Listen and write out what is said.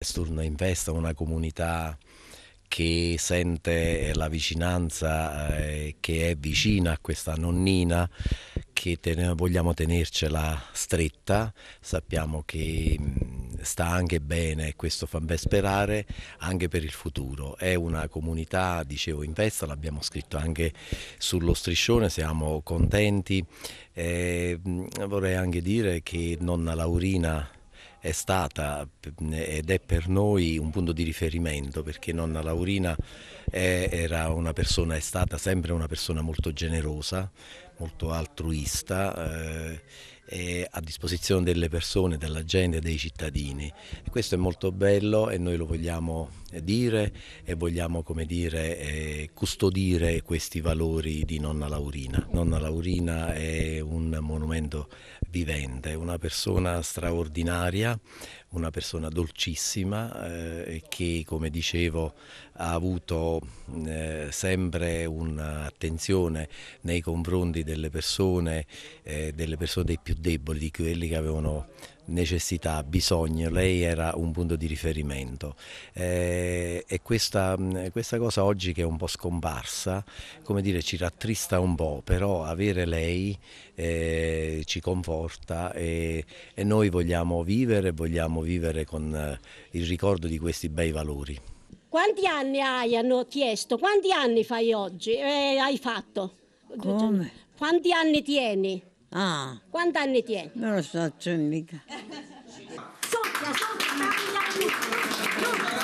Sturna Invest è una comunità che sente la vicinanza, eh, che è vicina a questa nonnina, che ten vogliamo tenercela stretta, sappiamo che mh, mm, sta anche bene, questo fa ben sperare, anche per il futuro. È una comunità, dicevo, investa, l'abbiamo scritto anche sullo striscione, siamo contenti. Eh, mm, vorrei anche dire che nonna Laurina è stata ed è per noi un punto di riferimento perché nonna Laurina era una persona, è stata sempre una persona molto generosa, molto altruista. Eh, a disposizione delle persone, della gente, dei cittadini. E questo è molto bello e noi lo vogliamo eh, dire e vogliamo come dire, eh, custodire questi valori di Nonna Laurina. Nonna Laurina è un monumento vivente, una persona straordinaria, una persona dolcissima eh, che come dicevo ha avuto eh, sempre un'attenzione nei confronti delle persone, eh, delle persone dei più deboli di quelli che avevano necessità, bisogno, lei era un punto di riferimento eh, e questa, mm, questa, cosa oggi che è un po' scomparsa, come dire, ci rattrista un po', però avere lei eh, ci conforta e, e noi vogliamo vivere, vogliamo vivere con eh, il ricordo di questi bei valori. Quanti anni hai? Hanno chiesto, quanti anni fai oggi? Eh, hai fatto? Come? Quanti anni tieni? Ah. Quanti anni tieni? Non lo so, c'è cioè, mica. Soffia, soffia,